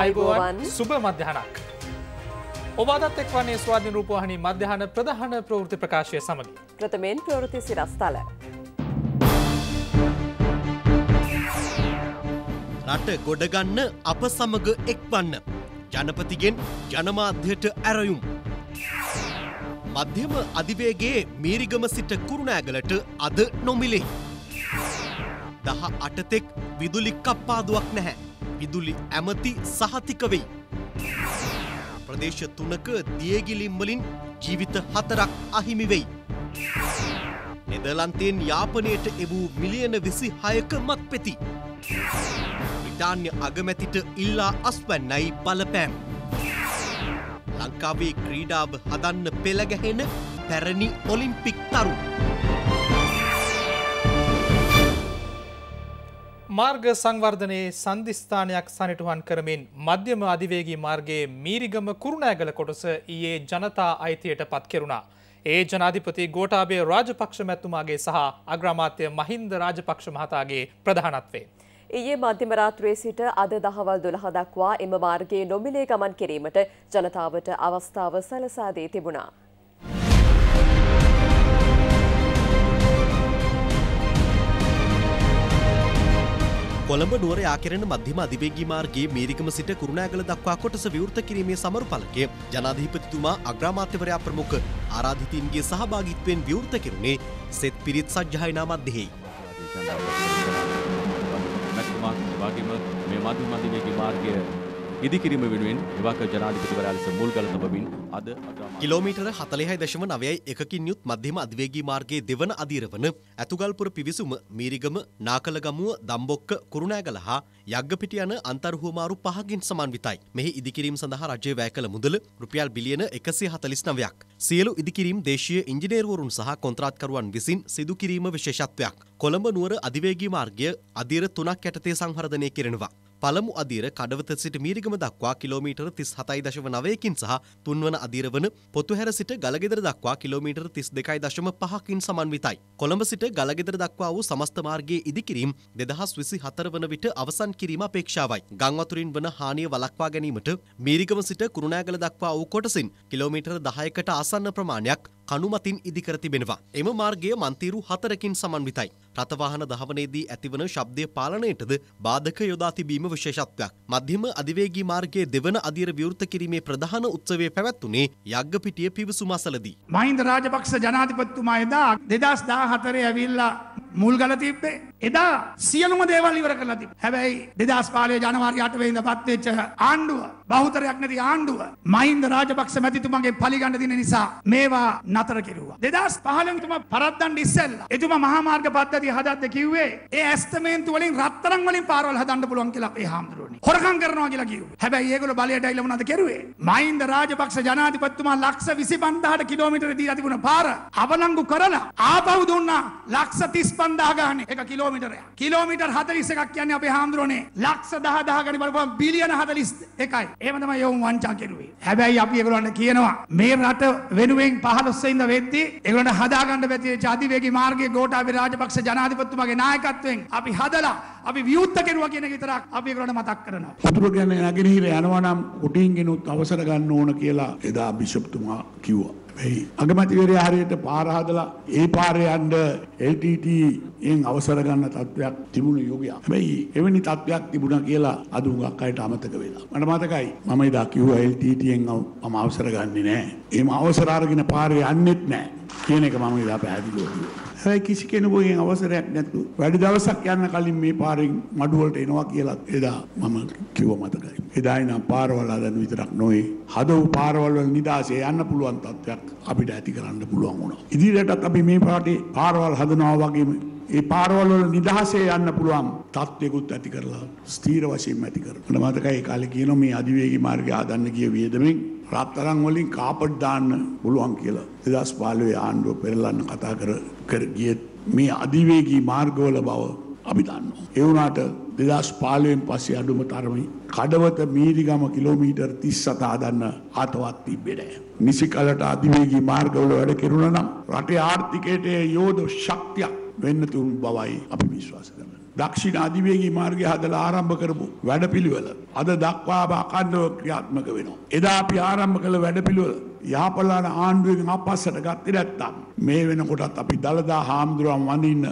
අයිබෝවන් සුබ මධ්‍යහනක්. ඔබාදත් එක් වන්නේ ස්වාධින රූපවාහනි මධ්‍යහන ප්‍රධාන ප්‍රවෘති ප්‍රකාශය සමඟ. ප්‍රථමයෙන් ප්‍රවෘති සිරස්ථල. රට ගොඩගන්න අප සමග එක්වන්න. ජනපතිගෙන් ජනමාධ්‍යයට ඇරයුම්. මධ්‍යම අධිවේගේ මීරිගම සිට කුරුණෑගලට අද නොමිලේ. දහ අටතෙක් විදුලි කප්පාදුවක් නැහැ. විදුලි ඇමති සහතික වෙයි. ප්‍රදේශ තුනක දියගිලිම් වලින් ජීවිත හතරක් අහිමි වෙයි. නෙදලන්තයෙන් යාපනයට එවූ මිලියන විසි හයක මත් පෙති. බ්‍රිටාන්‍ය අගමැතිට ඉල්ලා අස්වැන්නයි බලපෑම්. ලංකාවේ ක්‍රීඩාව හදන්න පෙළගැහෙන පැරණි ඔලිම්පික් තරු. මාර්ග සංවර්ධනයේ සන්ධස්ථානයක් සනිටුහන් කරමින් මධ්‍යම අධිවේගී මාර්ගයේ මීරිගම කුරුණෑගල කොටස ඊයේ ජනතා අයිතියට පත් කෙරුණා. ඒ ජනාධිපති ගෝටාබේ රාජපක්ෂ මැතුමාගේ සහ අග්‍රමාත්‍ය මහින්ද රාජපක්ෂ මහතාගේ ප්‍රධානත්වේ. ඊයේ මධ්‍යම රාත්‍රියේ සිට අද දහවල් 12 දක්වා එම මාර්ගයේ නොමිලේ ගමන් කිරීමට ජනතාවට අවස්ථාව සැලසා දී තිබුණා. කොළඹ නුවර යාකරන මධ්‍යම අධිවේගී මාර්ගයේ මීරිකම සිට කුරුණෑගල දක්වා කොටස විවෘත කිරීමේ සමරුඵලකය ජනාධිපතිතුමා අග්‍රාමාත්‍යවරයා ප්‍රමුඛ ආරාධිතයින්ගේ සහභාගීත්වයෙන් විවෘත කෙරුණේ සෙත් පිරිත් සජ්ජායනා මැදෙහි. මැතිතුමා වගේම මේ මධ්‍යම අධිවේගී මාර්ගය ඉදිකිරීම වෙනුවෙන් එවක ජනාධිපතිවරයා ලෙස මුල්ගල තබමින් අද කිලෝමීටර 46.9 එකකින් යුත් මධ්‍යම අධිවේගී මාර්ගයේ දෙවන අදියර වන ඇතුගල්පුර පිවිසුම මීරිගම නාකලගමුව දම්බොක්ක කුරුණෑගල හා යග්ගපිටිය යන අන්තර්හුවමාරු පහකින් සමන්විතයි. මෙහි ඉදිකිරීම සඳහා රජය වැය කළ මුදල රුපියල් බිලියන 149ක්. සියලු ඉදිකිරීම් දේශීය ඉංජිනේරුවරුන් සහ කොන්ත්‍රාත්කරුවන් විසින් සිදු කිරීම විශේෂත්වයක්. කොළඹ නුවර අධිවේගී මාර්ගය අදියර 3ක් යටතේ සංවර්ධනය කරනවා. පළමු අදියර කඩවත සිට මීරිගම දක්වා කිලෝමීටර් 37.9කින් සහ තුන්වන අදියර වන පොතුහැර සිට ගලගෙදර දක්වා කිලෝමීටර් 32.5කින් සමන්විතයි. කොළඹ සිට ගලගෙදර දක්වා වූ සමස්ත මාර්ගයේ ඉදිකිරීම 2024 වන විට අවසන් කිරීම අපේක්ෂාවයි. ගම් වතුරින් වන හානිය වළක්වා ගැනීමට මීරිගම සිට කුරුණෑගල දක්වා වූ කොටසින් කිලෝමීටර් 10කට ආසන්න ප්‍රමාණයක් කනුමතින් ඉදිකර තිබෙනවා. එම මාර්ගය මන්තීරු හතරකින් සමන්විතයි. රථවාහන දහවනේදී ඇතිවන ශබ්දය පාලනයටද බාධක යොදා තිබීම විශේෂත්වයක්. මධ්‍යම අධිවේගී මාර්ගයේ දෙවන අදියර විවෘත කිරීමේ ප්‍රධාන උත්සවය පැවැත්වුණේ යග්ගපිටිය පිවිසුම අසලදී. මහින්ද රාජපක්ෂ ජනාධිපතිතුමා එදා 2014 ඇවිල්ලා මුල් ගල තිබ්බේ. එදා සියලුම දේවල් ඉවර කරලා තිබ්බා. හැබැයි 2015 ජනවාරි 8 වෙනිදා පත් වෙච්ච ආණ්ඩුව බහුතරයක් නැති ආණ්ඩුව මහින්ද රාජපක්ෂ මැතිතුමගේ පරිගණක දින නිසා මේවා නතර කිරුවා. දෙදස් පහලතුම පරද්දන් ඉස්සල්ල. එතුම මහාමාර්ග පද්ධති හදත්ත කිව්වේ ඒ ඇස්තමේන්තු වලින් රත්තරන් වලින් පාරවල් හදන්න පුළුවන් කියලා ඒ හාමුදුරුවනේ. හොරකම් කරනවා කියලා කිව්වා. හැබැයි ඒගොල්ලෝ බලයට ඇවිල්ලා මොනවද කරුවේ? මහින්ද රාජපක්ෂ ජනාධිපතිතුමා ලක්ෂ 25000 කිලෝමීටර දීලා තිබුණ පාර අවලංගු කරලා ආපහු දුන්නා ලක්ෂ 35000 ගානේ. ඒක කිලෝමීටරයක්. කිලෝමීටර් 41ක් කියන්නේ අපේ හාමුදුරුවනේ ලක්ෂ 10000 ගණන් බලපුවම බිලියන 41යි. එහෙම තමයි යෝම් වංචා කෙරුවේ. හැබැයි අපි ඒගොල්ලන්ට කියනවා මේ රට වෙනුවෙන් 15 ඉඳ වෙද්දී ඒගොල්ලන්ට හදාගන්න බැති වෙච්ච අධිවේගී මාර්ගයේ ගෝඨාභය රාජපක්ෂ ජනාධිපතිතුමාගේ නායකත්වයෙන් අපි හදලා අපි විවුර්ත කෙරුවා කියන එක විතරක් අපි ඒගොල්ලන්ට මතක් කරනවා. වතුර ගැන නැගෙනහිර යනවා නම් උඩින් ගෙනුත් අවසර ගන්න ඕන කියලා එදා බිෂප්තුමා කිව්වා. මේ අගමැතිවරයා හරියට පාර හදලා ඒ පාරේ යන්න LTT එන් අවසර ගන්න තත්වයක් තිබුණු යුගයක්. හැබැයි එවැනි තත්වයක් තිබුණා කියලා අද හුඟක් අයට අමතක වෙලා. මට මතකයි මම එදා කිව්වා LTT එන් මම අවසර ගන්නෙ නෑ. එහෙම අවසර අරගෙන පාරේ යන්නෙත් නෑ කියන එක මම එදා පැහැදිලිව කිව්වා. හැබැයි කිසි කෙනෙකුගෙන් අවසරයක් නැතුව වැඩි දවසක් යන්න කලින් මේ පාරෙන් මඩුවලට එනවා කියලා එදා මම කිව්ව මතකයි. එදා ඉනම් පාරවල් හදන විතරක් නොවේ හදව පාරවල් වල නිදාසේ යන්න පුළුවන් තත්ත්වයක් අපිට ඇති කරන්න පුළුවන් වුණා. ඉදිරියටත් අපි මේ පාරේ පාරවල් හදනවා වගේම ඒ පාරවල් වල නිදහසේ යන්න පුළුවන් තත්ත්වයකුත් ඇති කරලා ස්ථීර වශයෙන් ඇති කරනවා. මම මතකයි ඒ කාලේ කියනවා මේ අධිවේගී මාර්ගය හදන්න ගිය වියදමෙන් රත්තරන් වලින් කාපට් දාන්න පුළුවන් කියලා 2015 ආණ්ඩුව පෙරලන්න කතා කර කර ගියේ මේ අධිවේගී මාර්ගවල බව අපි දන්නවා. ඒ වුණාට 2015න් පස්සේ අඩුම තරමේ කඩවත මීරිගම කිලෝමීටර් 37 හදන්න ආතවත් තිබ්බේ නැහැ. නිසි කලට අධිවේගී මාර්ගවල වැඩ කෙරුණා නම් රටේ ආර්ථිකයට යෝධ ශක්තියක් වෙන්න තුරුම් බවයි අපි විශ්වාස කරන. දක්ෂිණ අධිවේගී මාර්ගය හදලා ආරම්භ කරපු වැඩපිළිවෙල අද දක්වාම අකණ්ඩව ක්‍රියාත්මක වෙනවා. එදා අපි ආරම්භ කළ වැඩපිළිවෙල යහපලාන ආණ්ඩුවෙන් අපස්සට ගත්තේ නැත්තම් මේ වෙනකොටත් අපි දළදා හාමුදුරුවන් වඳින්න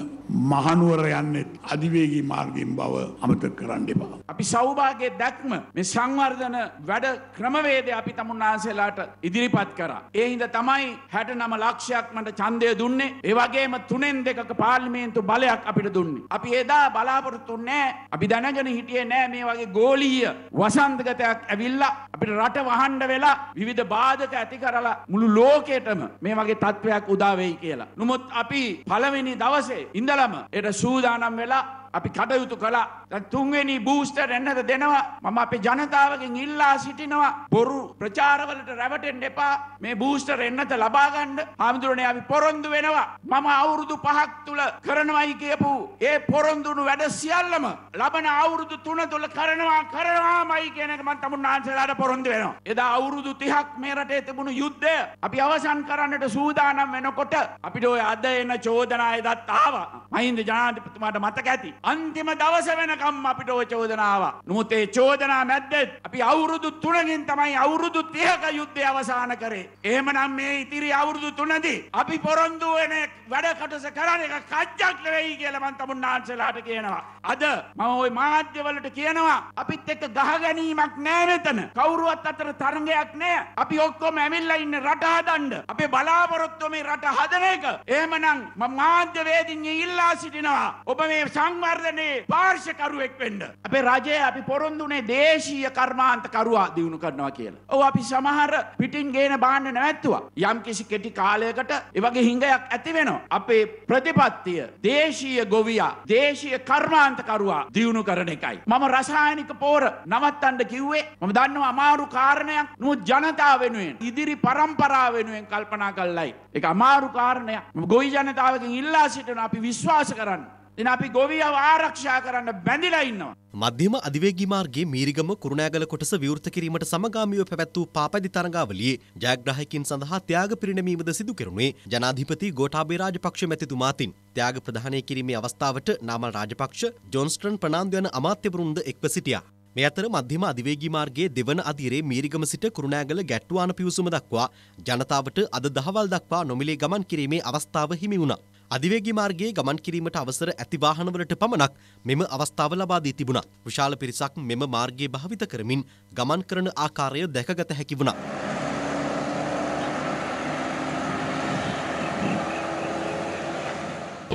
මහනුවර යන්නෙත් අධිවේගී මාර්ගයෙන් බව අමතක කරන්න එපා. අපි සෞභාගයේ දැක්ම මේ සංවර්ධන වැඩ ක්‍රමවේදය අපි තමුන්නාන්සේලාට ඉදිරිපත් කරා. ඒ හින්දා තමයි 69 ලක්ෂයක් මට ඡන්දය දුන්නේ. ඒ වගේම තුනෙන් දෙකක පාර්ලිමේන්තු බලයක් අපිට දුන්නේ. අපි එදා බලාපොරොත්තු නැහැ. අපි දැනගෙන හිටියේ නැහැ මේ වගේ ගෝලීය වසන්තගතයක් ඇවිල්ලා අපිට රට වහන්න වෙලා විවිධ බාධක ඇති කරලා මුළු ලෝකෙටම මේ වගේ තත්ත්වයක් උදා වෙයි කියලා. නමුත් අපි පළවෙනි දවසේ ඉඳලා ඉඳලම එට සූදානම් වෙලා අපි කටයුතු කළා. දැන් තුන්වෙනි බූස්ටර් එන්නද දෙනවා. මම අපේ ජනතාවගෙන් ඉල්ලා සිටිනවා බොරු ප්‍රචාරවලට රැවටෙන්න එපා. මේ බූස්ටර් එන්නත ලබා ගන්න. ආමතුරුනේ අපි පොරොන්දු වෙනවා. මම අවුරුදු 5ක් තුල කරනවයි කියපු ඒ පොරොන්දුණු වැඩ සියල්ලම ලබන අවුරුදු 3 තුල කරනවා කරනවාමයි කියන එක මම තමුන්නාන්සලාට පොරොන්දු වෙනවා. එදා අවුරුදු 30ක් මේ රටේ තිබුණු යුද්ධය අපි අවසන් කරන්නට සූදානම් වෙනකොට අපිට ඔය අද එන චෝදනා එදත් ආවා. මහින්ද ජනාධිපතිතුමාට මතක ඇති. අන්තිම දවස වෙනකම් අපිට ඔය චෝදනාව. නමුත් ඒ චෝදනා මැද්දෙත් අපි අවුරුදු 3කින් තමයි අවුරුදු 30ක යුද්ධය අවසන් කරේ. එහෙමනම් මේ ඉතිරි අවුරුදු 3දී අපි පොරොන්දු වෙන වැඩ කොටස කරන එක කච්චක් නෙවෙයි කියලා මම තමුන්නාන්සලාට කියනවා. අද මම ওই මාධ්‍යවලට කියනවා අපිත් එක්ක ගහ ගැනීමක් නෑ මෙතන. කවුරුවත් අතර තරඟයක් නෑ. අපි ඔක්කොම ඇවිල්ලා ඉන්නේ රට හදන්න. අපේ බලාපොරොත්තුව මේ රට හදන එක. එහෙමනම් මම මාධ්‍ය වේදින්ගේ ඉල්ලා සිටිනවා. ඔබ මේ සංවර්ධන සංවර්ධනයේ පාර්ශකරුවෙක් වෙන්න. අපේ රජය අපි පොරොන්දුනේ දේශීය කර්මාන්ත කරුවා දියුණු කරනවා කියලා. ඔව් අපි සමහර පිටින් ගේන බාන්න නැවැත්තුවා. යම් කිසි කෙටි කාලයකට ඒ වගේ හිඟයක් ඇති වෙනවා. අපේ ප්‍රතිපත්තිය දේශීය ගොවියා, දේශීය කර්මාන්ත කරුවා දියුණු කරන එකයි. මම රසායනික පෝර නවත්තන්න කිව්වේ මම දන්නවා අමාරු කාරණයක්. නමුත් ජනතාව වෙනුවෙන් ඉදිරි පරම්පරාව වෙනුවෙන් කල්පනා කළයි. ඒක අමාරු කාරණයක්. ගොවි ජනතාවගෙන් ඉල්ලා සිටින අපි විශ්වාස කරන්න එන අපි ගොවියව ආරක්ෂා කරන්න බැඳිලා ඉන්නවා. මධ්‍යම අධිවේගී මාර්ගයේ මීරිගම කුරුණෑගල කොටස විවෘත කිරීමට සමගාමීව පැවැත් වූ පාපැදි තරඟාවලියේ ජයග්‍රාහකයින් සඳහා ත්‍යාග පිරිනැමීමද සිදු කෙරුණේ ජනාධිපති ගෝඨාභය රාජපක්ෂ මැතිතුමා අතින්. ත්‍යාග ප්‍රදානය කිරීමේ අවස්ථාවට නාමල් රාජපක්ෂ, ජොන්ස්ටන් ප්‍රනාන්දු යන අමාත්‍යවරුන්ද එක්ව සිටියා. මේ අතර මධ්‍යම අධිවේගී මාර්ගයේ දෙවන අදියරේ මීරිගම සිට කුරුණෑගල ගැට්ටුවාන පිවිසුම දක්වා ජනතාවට අද දහවල් දක්වා නොමිලේ ගමන් කිරීමේ අවස්ථාව හිමි වුණා. අධිවේගී මාර්ගයේ ගමන් කිරීමට අවසර ඇති වාහනවලට පමණක් මෙම අවස්ථාව ලබා දී තිබුණා. විශාල පිරිසක් මෙම මාර්ගය භාවිත කරමින් ගමන් කරන ආකාරය දැකගත හැකි වුණා.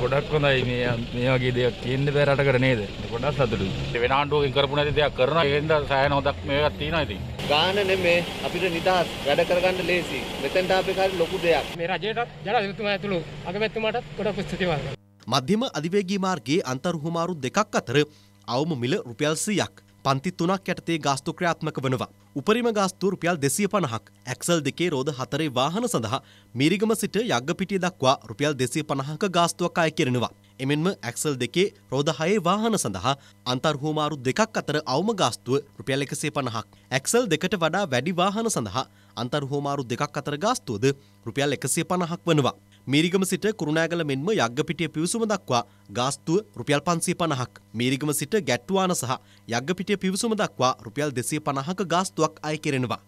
ගොඩක් හොඳයි මේ මේ වගේ දෙයක් තියෙන්න බෑ රටකට නේද? ගොඩක් සතුටුයි. වෙන ආණ්ඩුවකින් කරපු නැති දෙයක් කරනවා. ඒකෙන්ද සෑහෙන හොදක් මේකක් තියෙනවා ඉතින්. ගාන නෙමේ අපිට නිදහස් වැඩ කරගන්න ලේසි. මෙතෙන්ට අපි කාරි ලොකු දෙයක්. මේ රජයටත් ජනාධිපතිතුමා ඇතුළු අගමැතිතුමාටත් ගොඩක් ස්තුතිවන්ත. මධ්‍යම අධිවේගී මාර්ගයේ අන්තර්හුමාරු දෙකක් අතර අවම මිල රුපියල් 100ක් පන්ති තුනක් යටතේ ගාස්තු ක්‍රියාත්මක වනවා. උපරිම ගාස්තු රුපියල් 250ක්. ඇක්සල් දෙකේ රෝද හතරේ වාහන සඳහා මීරිගම සිට යග්ගපිටිය දක්වා රුපියල් 250ක ගාස්තුවක් අය කෙරෙනවා. එමෙන්ම ඇක්සල් දෙකේ රෝද හයේ වාහන සඳහා අන්තර්හෝමාරු දෙකක් අතර අවම ගාස්තුව රුපියල් 150ක්. ඇක්සල් දෙකට වඩා වැඩි වාහන සඳහා අන්තර්හෝමාරු දෙකක් අතර ගාස්තුවද රුපියල් 150ක් වනවා. මීරිගම සිට කුරුණෑගල මෙන්ම යග්ගපිටිය පිවිසුම දක්වා ගාස්තුව රුපියල් 550ක්. මීරිගම සිට ගැට්ටුවාන සහ යග්ගපිටිය පිවිසුම දක්වා රුපියල් 250ක ගාස්තුවක් අය කෙරෙනවා.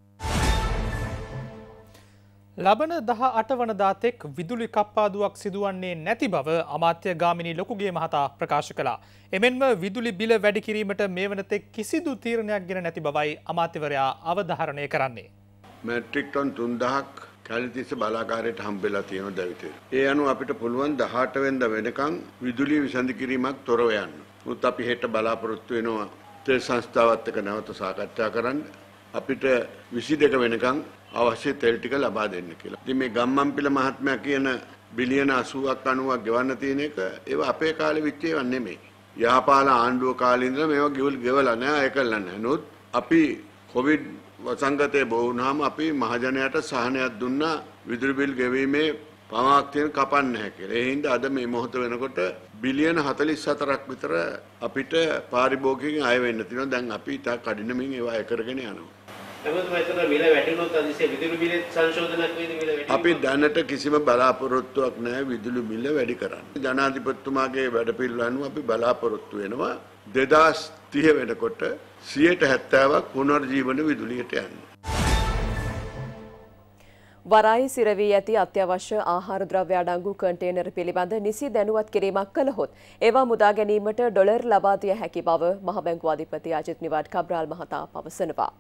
ලබන දහ අටවනදා තෙක් විදුලි කප්පාදුවක් සිදුවන්නේ නැති බව අමාත්‍ය ගාමිණී ලොකුගේ මහතා ප්‍රකාශ කළා. එමෙන්ම විදුලි බිල වැඩි කිරීමට මේ වනතෙක් කිසිදු තීරණයක් ගෙන නැති බවයි අමාත්‍යවරයා අවධාරණය කරන්නේ. මැට්‍රික් ටොන් 3000ක් කැලතිස්ස බලාකාරයට හම්බෙලා තියෙන දවිතේ. ඒ අනුව අපිට පුළුවන් 18 වෙනිදා වෙනකන් විදුලිය විසඳ කිරීමක් තොරව යන්න. මුත් අපි හෙට බලාපොරොත්තු වෙනවා තෙල් සංස්ථාවත් එක්ක නැවත සාකච්ඡා කරන්න. අපිට 22 වෙනකන් අවශ්‍ය තෙල් ටික ලබා දෙන්න කියලා. ඉතින් මේ ගම්මන්පිල මහත්මයා කියන බිලියන 80ක් 90ක් ගෙවන්න තියෙන එක ඒව අපේ කාලේ විච්ච ඒවා නෙමෙයි. යහපාල ආණ්ඩුව කාලේ ඉඳලා මේවා ගෙවලා නෑ, ඒකල්ලා නෑ. නමුත් අපි කොවිඩ් වසංගතය බොවුනාම අපි මහජනයට සහනයක් දුන්න විදුරිබිල් ගෙවීමේ පමාක්තියෙන් කපන්න හැ කියලා. ඒ හින්දා අද මේ මොහොත වෙනකොට බිලියන 44ක් විතර අපිට පාරිභෝගිකයෙන් අය වෙන්න තියෙනවා. දැන් අපි ඉතා කඩිනමින් ඒවා එකරගෙන යනවා. අපි දැනට කිසිම බලාපොරොත්තුවක් නැහැ විදුලි බිල වැඩි කරන්න. ජනාධිපතිතුමාගේ වැඩපිළිවෙළ අනුව අපි බලාපොරොත්තු වෙනවා 2030 වෙනකොට සියයට හැත්තෑවක් පුනර්ජීවන විදුලියට යන්න. වරායි සිරවී ඇති අත්‍යවශ්‍ය ආහාර ද්‍රව්‍ය අඩංගු කන්ටේනර් පිළිබඳ නිසි දැනුවත් කිරීමක් කළහොත් ඒවා මුදා ගැනීමට ඩොලර් ලබා දිය හැකි බව මහබැංකු අධිපති අජිත් නිවාඩ් කබ්‍රාල් මහතා පවසනවා.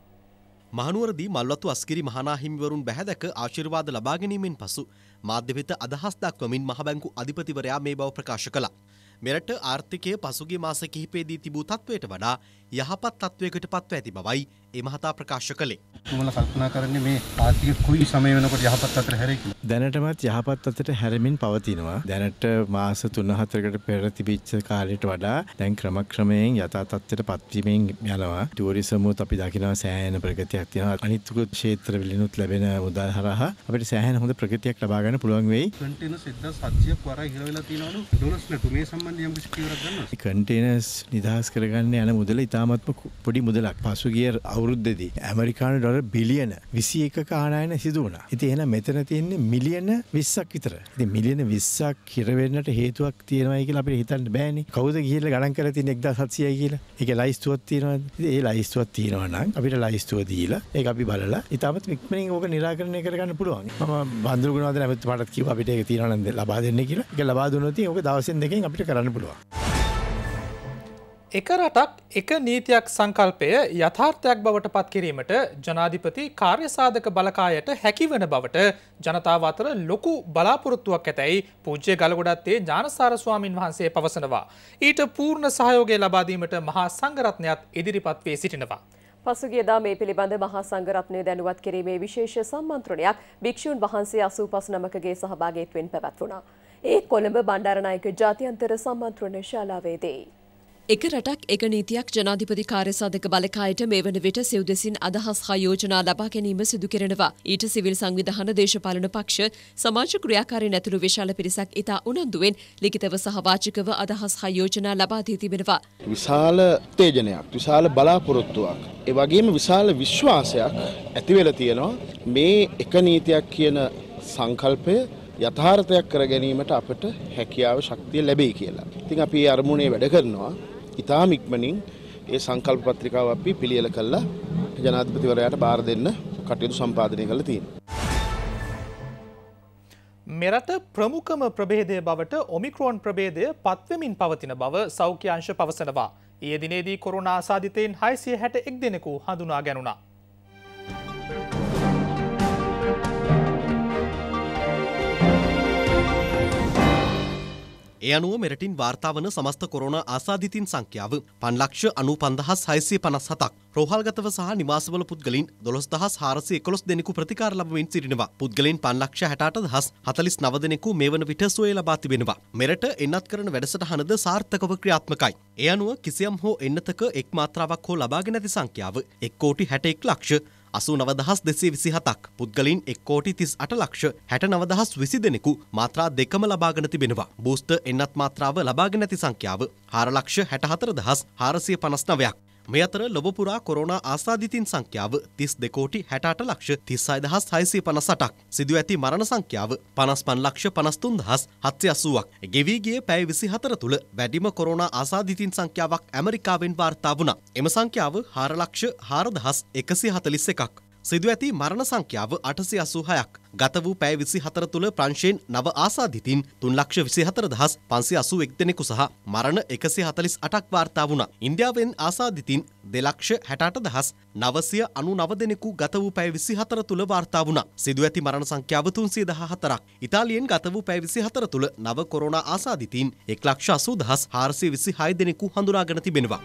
මහනුවරදී මල්වතු අස්කිරි මහනාහිමිවරුන් බැහැදැක ආශිර්වාද ලබා ගැනීමෙන් පසු මාධ්‍යපිත අදහස් දක්වමින් මහබැංකු අධිපතිවරයා මේ බව ප්‍රකාශ කළා. මෙරට ආර්ථිකය පසුගිය මාස කිහිපයේදී තිබූ තත්ත්වයට වඩා යහපත් තත්ත්වයකට පත්ව ඇති බවයි ඒ මහතා ප්‍රකාශ කළේ. මම කල්පනා කරන්නේ මේ ආර්ථික කුයි සමය වෙනකොට යහපත් අතර හැරෙයි කියලා. දැනටමත් යහපත් අතට හැරෙමින් පවතිනවා. දැනට මාස 3-4කට පෙර තිබිච්ච කාලයට වඩා දැන් ක්‍රමක්‍රමයෙන් යථා තත්ත්වයට පත්වීමෙන් යනවා. ටුවරිසම් උත් අපි දකිනවා සෑහෙන ප්‍රගතියක් තියෙනවා. අනිත් ක්ෂේත්‍රවලිනුත් ලැබෙන මුදල් හරහා අපිට සෑහෙන හොඳ ප්‍රගතියක් ලබා ගන්න පුළුවන් වෙයි. කන්ටේනර්ස් 1700ක් වරයි ඉහළ වෙලා තියෙනවලු. ඩොලර්ස් නටු මේ සම්බන්ධයෙන් යම් කිසි කීවරක් ගන්නවා. කන්ටේනර්ස් නිදහස් කරගන්න යන මුදල ඉතාමත්ම පොඩි මුදලක්. පසුගිය අවුරුද්දදී. ඇමරිකානු ඩොල බිලියන විසි එක කානායන සිදුවන. ඇති එන මෙතන තියන්නේ මිලියන විස්සක් විතර. ඇති මිලියන විස්සක් කිරවෙන්නට හේතුවක් තියෙනවයි කියලා අපිට හිතන්න බෑනි කවුද කියල ගණන් කර තින එක්ද සත්සියයි කියලා එක ලයිස්තුවත් තියෙනවා ඒ ලයිස්තුවත් තියෙනවනම් අපිට ලයිස්තුව දීලා ඒ අපි බලලා ඉතාමත් මික්මනින් ඕක නිරාකරණය කරගන්න පුළුවන් ම බන්දුරුණවාද නැමත් පටත් කිව අපිට තියනන්ද ලබා දෙන්න කියලා එක ලබා දුනති ඕක දවසෙන් දෙකින් අපිට කරන්න පුළුවන්. එක රටක් එක නීතියක් සංකල්පය යථාර්ථයක් බවට පත් කිරීමට ජනාධිපති කාර්යසාධක බලකායට හැකිවන බවට ජනතාව අතර ලොකු බලාපොරොත්තුවක් ඇතැයි පූජ්‍ය ගලගොඩත්තේ ජානසාරස්වාමින් වහන්සේ පවසනවා. ඊට පූර්ණ සහයෝගය ලබාදීමට මහා සංගරත්නයක් ඉදිරිපත් වේ සිටිනවා. පසුගියදා මේ පිළිබඳ මහා සංගරත්නය දැනුවත් කිරීමේ විශේෂ සම්මන්ත්‍රණයක් භික්ෂූන් වහන්සේ අසූ පස් නමකගේ සහභාගේත්වෙන් පැවැත්වුණා. ඒ කොළඹ බණ්ඩාරනායක ජාතියන්තර සම්මන්ත්‍රණ ශාලාවේදේ. එක රටක් එක නීතියක් ජනාධිපති කාර්ය සාධක බලකායට මේ වන විට සිව් දෙසින් අදහස් හා යෝජනා ලබා ගැනීම සිදු කෙරෙනවා. ඊට සිවිල් සංවිධාන දේශපාලන පක්ෂ සමාජ ක්‍රියාකාරීන් ඇතුළු විශාල පිරිසක් ඉතා උනන්දුවෙන් ලිඛිතව සහ වාචිකව අදහස් හා යෝජනා ලබා දී තිබෙනවා. විශාල තේජනයක්, විශාල බලාපොරොත්තුවක්, ඒ වගේම විශාල විශ්වාසයක් ඇති වෙලා තියෙනවා මේ එක නීතියක් කියන සංකල්පය යථාර්ථයක් කර ගැනීමට අපට හැකියාව ශක්තිය ලැබෙයි කියලා. ඉතින් අපි අරමුණේ වැඩ කරනවා. ඉතාම ඉක්මනින් ඒ සංකල්ප පත්‍රිකාව අපි පිළියෙල කළා ජනාධිපතිවරයාට බාර දෙන්න කටයුතු සම්පාදනය කළ තියෙනවා. මෙරට ප්‍රමුඛම ප්‍රභේදය බවට ඔමික්‍රෝන් ප්‍රභේදය පත්වමින් පවතින බව සෞඛ්‍යංශ පවසනවා. ඒ දිනේදී කොරුණ ආසාධිතයෙන් හයිසිය හැට එක් දෙනෙකු හඳුනා ගැනුණා. ඒ අනුව මෙරටින් වාර්තාාවන සමස්ත කොරෝණ ආසාධිතින් සංඛ්‍යාව පන්ලක්ෂ අනු පන්දහස් හයිසේ පනස් හතක් රෝහල්ගතව සහ නිවාසවල පුද්ගලින් දොළොස් දහස් හාරසය කොළොස් දෙනෙකු ප්‍රතිකාර ලබමින් සිරිනවා පුද්ගලින් පන්ලක්ෂ හැටාට දහස් හතලිස් නවදනෙකු මේ වන විට සොය ලබාතිබෙනවා මෙරට එන්නත් කරන වැඩසටහනද සාර්ථකව ක්‍රියාත්මකයි. එය අනුව කිසියම් හෝ එන්නතක එක් මාත්‍රාවක් හෝ ලබාගෙන ඇති සංඛ්‍යාව එක් කෝටි හැටෙක් ලක්ෂ අසු නවදහස් දෙසේ විසිහතක් පුද්ගලින් එක්කෝටි තිස් අට ලක්ෂ හැට නවදහස් විසි දෙනෙකු මාත්‍රා දෙකම ලබාගෙන තිබෙනවා. බූස්ට එන්නත් මාත්‍රාව ලබාගෙන ඇති සංඛ්‍යාව හාරලක්ෂ හැටහතර දහස් හාරසිය පනස්නවයක්. මේ අතර ලොව පුරා කොරෝනා ආසාදිතින් සංඛ්‍යාව 32 කෝටි 68 ලක්ෂ 36658ක් සිදු ඇති මරණ සංඛ්‍යාව 55 ලක්ෂ 53780ක් ගෙවී ගිය පැය 24 තුල වැඩිම කොරෝනා ආසාදිතින් සංඛ්‍යාවක් ඇමරිකාවෙන් වාර්තා වුණා. එම සංඛ්‍යාව 4 ලක්ෂ 4141ක්. සිදු ඇති මරණ සංඛ්‍යාව 886ක්. ගත වූ පැය 24 තුළ ප්‍රංශයෙන් නව ආසාදිතින් 3,24,581 දෙනෙකු සහ මරණ 148ක් වාර්තා වුණා. ඉන්දියාවෙන් ආසාදිතින් 2,68,999 දෙනෙකු ගත වූ පැය 24 තුළ වාර්තා වුණා. සිදු ඇති මරණ සංඛ්‍යාව 314ක්. ඉතාලියෙන් ගත වූ පැය 24 තුළ නව කොරෝනා ආසාදිතින් 1,80,426 දෙනෙකු හඳුනාගෙන තිබෙනවා.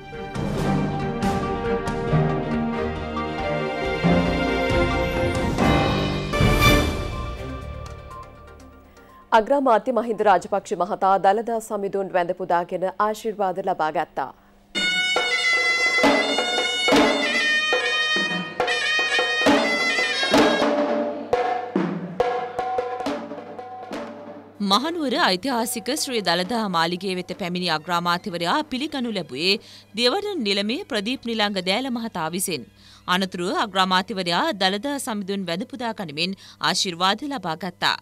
අග්‍රාමාත්‍ය මහින්ද රාජපක්ෂ මහතා දළදා සමිඳුන් වැඳ පුදාගෙන ආශිර්වාද ලබා ගත්තා. මහනුවර ඓතිහාසික ශ්‍රී දළදා මාලිගය වෙත පැමිණි අග්‍රාමාත්‍යවරයා පිළිගනු ලැබුවේ දෙවන නිලමේ ප්‍රදීප් නිලංග දෑල මහතා විසින්. අනතුරුව අග්‍රාමාත්‍යවරයා දළදා සමිඳුන් වැඳ පුදා ගනිමින් ආශිර්වාද ලබා ගත්තා.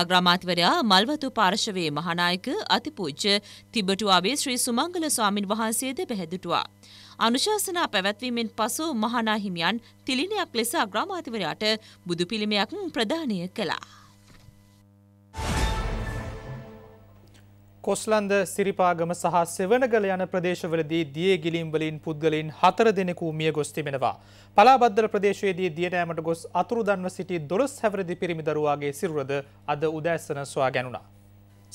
අග්‍රාමාත්‍යවරයා මල්වතු පාර්ශවයේ මහානායක අතිපූජ්‍ය තිබටුවාවේ ශ්‍රී සුමංගල ස්වාමින් වහන්සේද පැහැදුටුවා. අනුශාසනා පැවැත්වීමෙන් පසු මහානා හිමියන් තිලිනයක් ලෙස අග්‍රාමාත්‍යවරයාට බුදු පිළිමයක් ප්‍රදානය කළා. කොස්ලන්ද සිරිපාගම සහ සෙවනගල යන ප්‍රදේශවලදී දිය ගිලිම්වලින් පුද්ගලින් හතර දෙනෙකු මිය ගොස් තිබෙනවා. පලාබද්දල ප්‍රදේශයේදී දියනෑමට ගොස් අතුරුදන්ව සිටි දොළොස් හැවරදි පිරිමිදරුවාගේ සිරුරද අද උදෑසන සොයා ගැනුණා.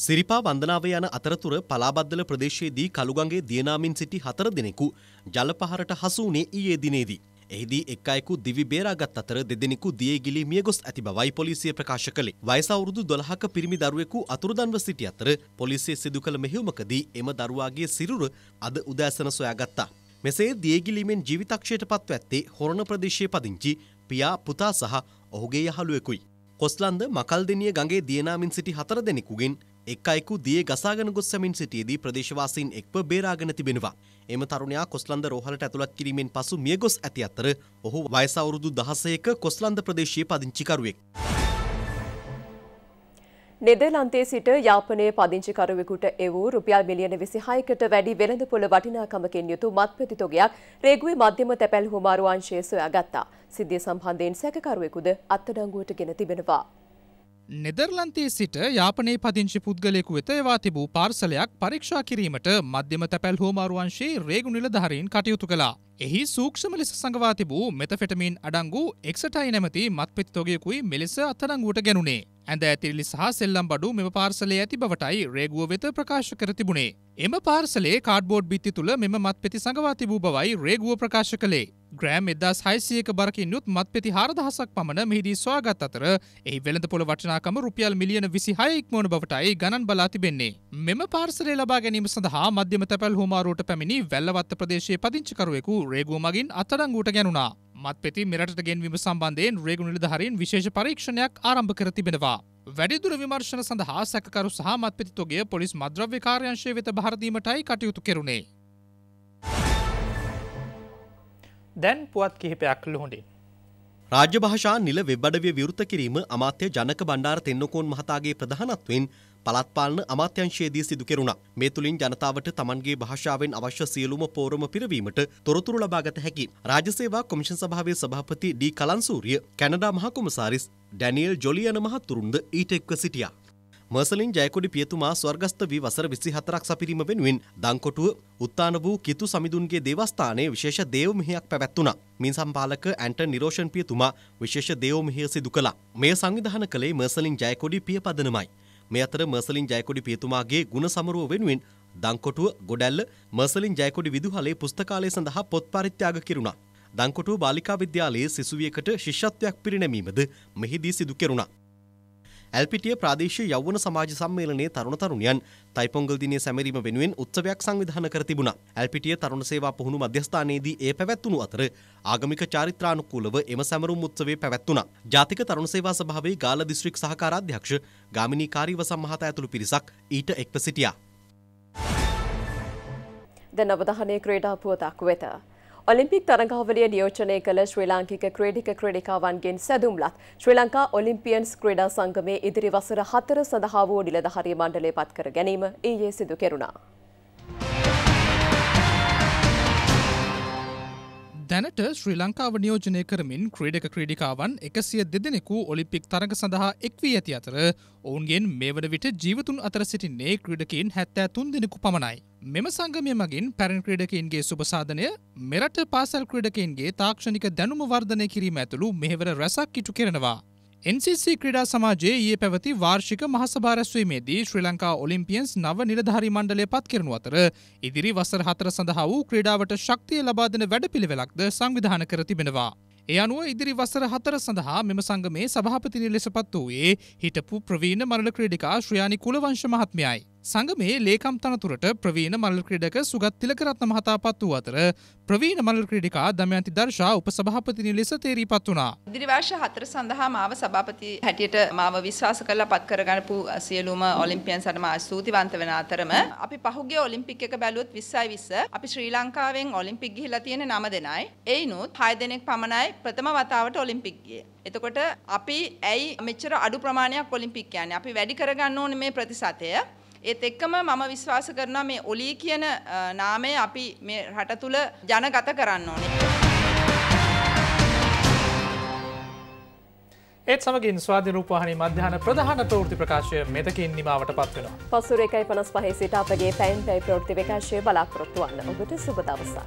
සිරිපා වන්දනාව යන අතරතුර පලාබද්දල ප්‍රදේශයේදී කළුගගේ දියනාමින් සිටි හතර දෙනෙකු ජලපහරට හසුනේ ඊයේ දිනේදී. එහිදී එක් අයෙකු දිවි බේරාගත් අතර දෙදෙනෙකු දියේ ගිලී මිය ගොස් ඇති බවයි පොලිසිය ප්‍රකාශ කළේ. වයස අවුරුදු 12ක පිරිමි දරුවෙකු අතුරුදන්ව සිටි අතර පොලිසිය සිදු කළ මෙහෙයුමකදී එම දරුවාගේ සිරුර අද උදෑසන සොයාගත්තා. මෙසේ දියේ ගිලීමෙන් ජීවිතක්ෂයට පත්ව ඇත්තේ හොරණ ප්‍රදේශයේ පදිංචි පියා පුතා සහ ඔහුගේ යහළුවෙකුයි. කොස්ලන්ද මකල්දෙනිය ගඟේ දියනාමින් සිටි හතර දෙනෙකුගෙන් එක් අයෙකු දියේ ගසාගෙන ගොස් සැමින් සිටියේදී ප්‍රදේශවාසීන් එක්ව බේරාගෙන තිබෙනවා. එම තරුණයා කොස්ලන්ද රෝහලට ඇතුළත් කිරීමෙන් පසු මියගොස් ඇති අතර ඔහු වයස අවුරුදු 16ක කොස්ලන්ද ප්‍රදේශයේ පදිංචිකරුවෙක්. නෙදර්ලන්තයේ සිට යාපනයේ පදිංචිකරුවෙකුට එවූ රුපියල් මිලියන 26කට වැඩි වෙළඳපොළ වටිනාකමකින් යුතු මත්පැති තොගයක් රේගුවේ මධ්‍යම තැපැල් හුමාරු අංශය සොයාගත්තා. සිද්ධිය සම්බන්ධයෙන් සැකකරුවෙකුද අත්අඩංගුවට ගෙන තිබෙනවා. නෙදර්ලන්තයේ සිට යාපනයේ පදිංචි පුද්ගලයෙකු වෙත එවා තිබූ පාර්සලයක් පරීක්ෂා කිරීමට මධ්‍යම තැපැල් හෝමාරුවංශයේ රේගු නිලධාරීන් කටයුතු කළා. එහි සූක්ෂම ලෙස සඟවා තිබූ මෙතෆෙටමින් අඩංගු එක්සටයි නැමති මත්පිත් තොගයකුයි මෙලෙස අත්අඩංගුවට ගැනුණේ. ඇඳ ඇතිරිලි සහ සෙල්ලම් බඩු මෙම පාර්සලේ ඇති බවටයි රේගුව වෙත ප්‍රකාශ කර තිබුණේ. එම පාර්සලේ කාඩ්බෝඩ් බිත්ති තුළ මෙම මත් පෙති සඟවා තිබූ බවයි රේගුව ප්‍රකාශ කළේ. ග්‍රෑම් එදස් හයිසියක බරකින් යුත් මත් පෙති හාරදහසක් පමණ මෙහිදී ස්වාගත් අතර එහි වෙළඳ පොළ වටනාකම රුපියල් මිලියන විසි හයෙක්මෝන බවටයි ගණන් බලා තිබෙන්නේ. මෙම පාර්සලේ ලබා ගැනීම සඳහා මධ්‍යම තැපැල් හෝමාරුවට පැමිණි වැල්ලවත්ත ප්‍රදේශයේ පදිංචිකරුවෙකු රේගුව මගින් අතරංගූට ගැනුණා. මත්පෙති මෙරට ගෙන්වීම සම්බන්ධයෙන් රේගු නිලධහරින් විශේෂ පරීක්ෂණයක් ආරම්භ කර තිබෙනවා. වැඩිදුර විමර්ශන සඳහා සැකකරු සහ මත්පෙතිතුගේ පොලිස් මද්‍රව්‍ය කාර්යංශය වෙත භාරදීමටයි කටයුතු කෙරුණේ. දැන් පුවත් කිහිපයක් ලොහොඩින්. රාජ්‍ය භාෂා නිල වෙබ්බඩවිය විවෘත කිරීම අමාත්‍ය ජනක බණ්ඩාර තෙන්නකෝන් මහතාගේ ප්‍රධානත්වෙන් පළත්පාලන අමාත්‍යංශයේදී සිදු කෙරුණා. මේ තුලින් ජනතාවට Tamanගේ භාෂාවෙන් අවශ්‍ය සියලුම පෝරම පිරවීමට තොරතුරු ලබාගත හැකි. රාජ්‍ය සේවා කොමිෂන් සභාවේ සභාපති ඩී කලන්සූරිය, කැනඩා මහ කොමසාරිස් ඩැනියෙල් ජොලි යන මහතුරුන්ද ඊට එක්ව සිටියා. මර්සලින් ජයකොඩි පියතුමා ස්වර්ගස්ත වී වසර විසි හතරක් සපිරීම වෙනුවෙන් දංකොටුව උත්තාන වූ කිතු සමිඳුන්ගේ දේවස්ථානයේ විශේෂ දේව මෙහයක් පැවැත්වුණා. මින් සම්පාලක ඇන්ට නිරෝෂන් පියතුමා විශේෂ දේව මෙහය සිදු කළා. මේ සංවිධාන කළේ මර්සලින් ජයකොඩි පිය පදනමයි. මේ අතර මර්සලින් ජයකොඩි පියතුමාගේ ගුණ සමරුව වෙනුවෙන් දංකොටුව ගොඩැල්ල මර්සලින් ජයකොඩි විදුහලේ පුස්තකාලය සඳහා පොත් පරිත්‍යාග කෙරුණා. දංකොටුව බාලිකා විද්‍යාලයේ සිසුවියකට ශිෂ්‍යත්වයක් පිරිනැමීමද මෙහිදී සිදු කෙරුණා. ඇල්පිටිය ප්‍රාදේශීය යෞවන සමාජ සම්මේලනයේ තරුණ තරුණියන් තයිපොංගල් දිනයේ සැමරීම වෙනුවෙන් උත්සවයක් සංවිධානය කර තිබුණා. ඇල්පිටිය තරුණ සේවා පුහුණු මධ්‍යස්ථානයේදී ඒ පැවැත්වුණු අතර ආගමික චාරිත්‍රානුකූලව එම සැමරුම් උත්සවය පැවැත්වුණා. ජාතික තරුණ සේවා සභාවේ ගාල්ල දිස්ත්‍රික් සහකාරාධ්‍යක්ෂ ගාමිණී කාරීව සම්මහතා ඇතුළු පිරිසක් ඊට එක්ව සිටියා. ද නවදහනේ ක්‍රීඩා පුවතක් වෙත ඔලිම්පික් තරඟාවලිය නියෝජනය කළ ශ්‍රී ලාංකික ක්‍රීඩික ක්‍රීඩිකාවන්ගෙන් සැදුම්ලත් ශ්‍රී ලංකා ඔලිම්පියන්ස් ක්‍රීඩා සංගමේ ඉදිරි වසර හතර සඳහා වූ නිලධාරී මණ්ඩලය පත් කර ගැනීම ඊයේ සිදු කෙරුණා. දැනට ශ්‍රී ලංකාව නියෝජනය කරමින් ක්‍රීඩක ක්‍රීඩිකාවන් එකසිය දෙදෙනෙකු ඔලිපික් තරග සඳහා එක්වී ඇති අතර ඔවුන්ගෙන් මේ වන විට ජීවතුන් අතර සිටින්නේ ක්‍රීඩකින් හැත්තෑ තුන් දෙනෙකු පමණයි. මෙම සංගමය මගින් පැරන් ක්‍රීඩකයින්ගේ සුපසාධනය මෙරට පාසල් ක්‍රීඩකයින්ගේ තාක්ෂණික දැනුම වර්ධනය කිරීම ඇතුළු මෙහෙවර රැසක් ඉටු කරනවා. NCC ක්‍රඩා සමාජයේ ඒ පැවති වාර්ෂික මහසභාරැස්වීමේදී ශ්‍රී ලංකා ඔලිම්පියන්ස් නව නිලධාරි මණ්ඩලය පත් කරනු අතර ඉදිරි වසර හතර සඳහා වූ ක්‍රඩාවට ශක්තිය ලබාදන වැඩපිළිවෙලක්ද සංවිධාන කර තිබෙනවා. ඒ අනුව ඉදිරි වසර හතර සඳහා මෙම සංගමේ සභාපතිනි ලෙස පත් වූයේ හිටපු ප්‍රවීණ මරල ක්‍රඩිකා ශ්‍රයානි කුලවංශ මහත්මයයි. සංගමේ ලේකම් තනතුරට ප්‍රවීණ මල් ක්‍රඩක සුගත් තිලකරත්න මහතා පත් වූ අතර ප්‍රවීණ මල් ක්‍රඩිකා දමයන්ති දර්ශා උපසභාපතිනි ලෙස තේරීපත් වුණා. දිරිවර්ෂ හතර සඳහා මාව සභාපති හැටියට මාව විශ්වාස කරලා පත් කරගනපු සියලුම ඔලිම්පියන් සටම ස්තුතිවන්ත වෙන අතරම අපි පහුගේ ඔලිම්පික් එක බැලුවොත් 20යි 20 අපි ශ්‍රී ලංකාවෙන් ඔලිම්පික් ගිහිලා තියෙන 9 දෙනයි. එයිනුත් 6 දෙනෙක් පමණයි ප්‍රථම වතාවට ඔලිම්පික් ගියේ. එතකොට අපි ඇයි මෙච්චර අඩු ප්‍රමාණයක් ඔලිම්පික් යන්නේ? අපි වැඩි කරගන්න ඕනේ මේ ප්‍රතිශතය. ඒත් එක්කම මම විශ්වාස කරනවා මේ ඔලී කියන නාමය අපි මේ රට තුල ජනගත කරන්න ඕනේ. ඒත් සමගින් ස්වාධි රූපහනි මධ්‍යාන ප්‍රධාන ප්‍රෘති ප්‍රකාශය මෙතකින් නිමාවට පත්වෙන. පසුර එකයි පනස් පහේ සිට අපගේ පැයින් පැයි ප්‍රෘති විකාශය බලාපොරොත්තුවන්න ඔබට සුබදවසා.